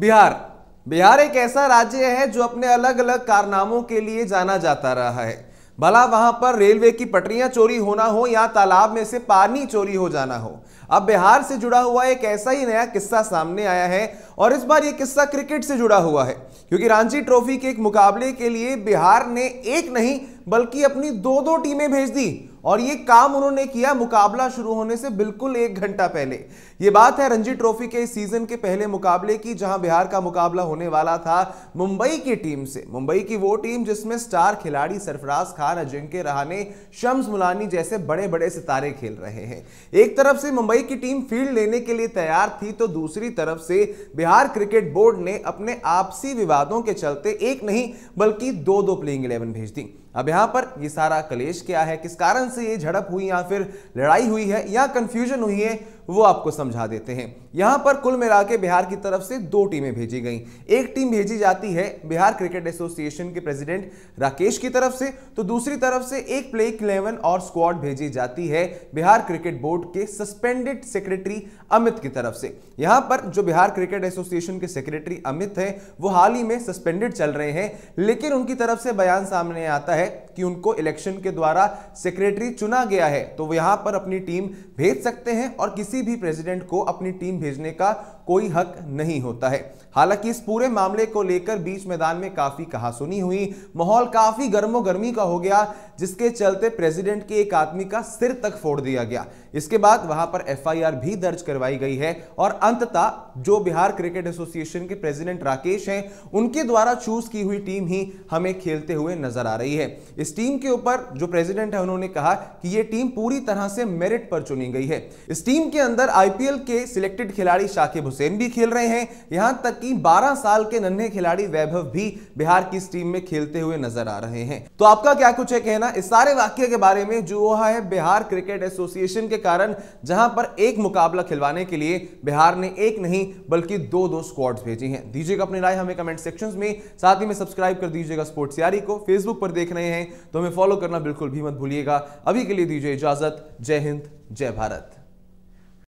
बिहार बिहार एक ऐसा राज्य है जो अपने अलग अलग कारनामों के लिए जाना जाता रहा है भला वहां पर रेलवे की पटरियां चोरी होना हो या तालाब में से पानी चोरी हो जाना हो अब बिहार से जुड़ा हुआ एक ऐसा ही नया किस्सा सामने आया है और इस बार ये किस्सा क्रिकेट से जुड़ा हुआ है क्योंकि रांची ट्रॉफी के एक मुकाबले के लिए बिहार ने एक नहीं बल्कि अपनी दो दो टीमें भेज दी और ये काम उन्होंने किया मुकाबला शुरू होने से बिल्कुल एक घंटा पहले ये बात है रणजी ट्रॉफी के सीजन के पहले मुकाबले की जहां बिहार का मुकाबला होने वाला था मुंबई की टीम से मुंबई की वो टीम जिसमें स्टार खिलाड़ी सरफराज खान अजिंक्य रहाने शम्स मुलानी जैसे बड़े बड़े सितारे खेल रहे हैं एक तरफ से मुंबई की टीम फील्ड लेने के लिए तैयार थी तो दूसरी तरफ से बिहार बिहार क्रिकेट बोर्ड ने अपने आपसी विवादों के चलते एक नहीं बल्कि दो दो प्लेइंग इलेवन भेज दी अब यहां पर ये सारा कलेश क्या है किस कारण से ये झड़प हुई या फिर लड़ाई हुई है या कंफ्यूजन हुई है वो आपको समझा देते हैं यहाँ पर कुल मिला बिहार की तरफ से दो टीमें भेजी गई एक टीम भेजी जाती है बिहार क्रिकेट एसोसिएशन के प्रेसिडेंट राकेश की तरफ से तो दूसरी तरफ से एक प्ले इलेवन और स्क्वाड भेजी जाती है बिहार क्रिकेट बोर्ड के सस्पेंडेड सेक्रेटरी अमित की तरफ से यहाँ पर जो बिहार क्रिकेट एसोसिएशन के सेक्रेटरी अमित हैं वो हाल ही में सस्पेंडेड चल रहे हैं लेकिन उनकी तरफ से बयान सामने आता है कि उनको इलेक्शन के द्वारा सेक्रेटरी चुना गया है तो वो यहां पर अपनी टीम भेज सकते हैं और किसी किसी भी प्रेसिडेंट को अपनी टीम भेजने का कोई हक नहीं होता है हालांकि इस पूरे मामले को लेकर बीच मैदान में काफी कहासुनी हुई माहौल काफी गर्मो गर्मी का हो गया जिसके चलते प्रेसिडेंट के एक आदमी का सिर तक फोड़ दिया गया इसके बाद वहां पर एफआईआर भी दर्ज करवाई गई है और अंततः जो बिहार क्रिकेट एसोसिएशन के प्रेसिडेंट राकेश हैं उनके द्वारा चूज की हुई टीम ही हमें खेलते हुए नजर आ रही है इस टीम के ऊपर जो प्रेसिडेंट है उन्होंने कहा कि यह टीम पूरी तरह से मेरिट पर चुनी गई है इस टीम के अंदर आईपीएल के सिलेक्टेड खिलाड़ी शाकिब हुसैन भी खेल रहे हैं यहां तक कि 12 साल के नन्हे खिलाड़ी वैभव भी बिहार की इस टीम में खेलते हुए नजर आ रहे हैं तो आपका क्या कुछ है कहना इस सारे वाक्य के बारे में जो हुआ है बिहार क्रिकेट एसोसिएशन के कारण जहां पर एक मुकाबला खिलवाने के लिए बिहार ने एक नहीं बल्कि दो दो स्क्वाड भेजी हैं दीजिएगा अपनी राय हमें कमेंट सेक्शन में साथ ही में सब्सक्राइब कर दीजिएगा स्पोर्ट्स यारी को फेसबुक पर देख रहे हैं तो हमें फॉलो करना बिल्कुल भी मत भूलिएगा अभी के लिए दीजिए इजाजत जय हिंद जय भारत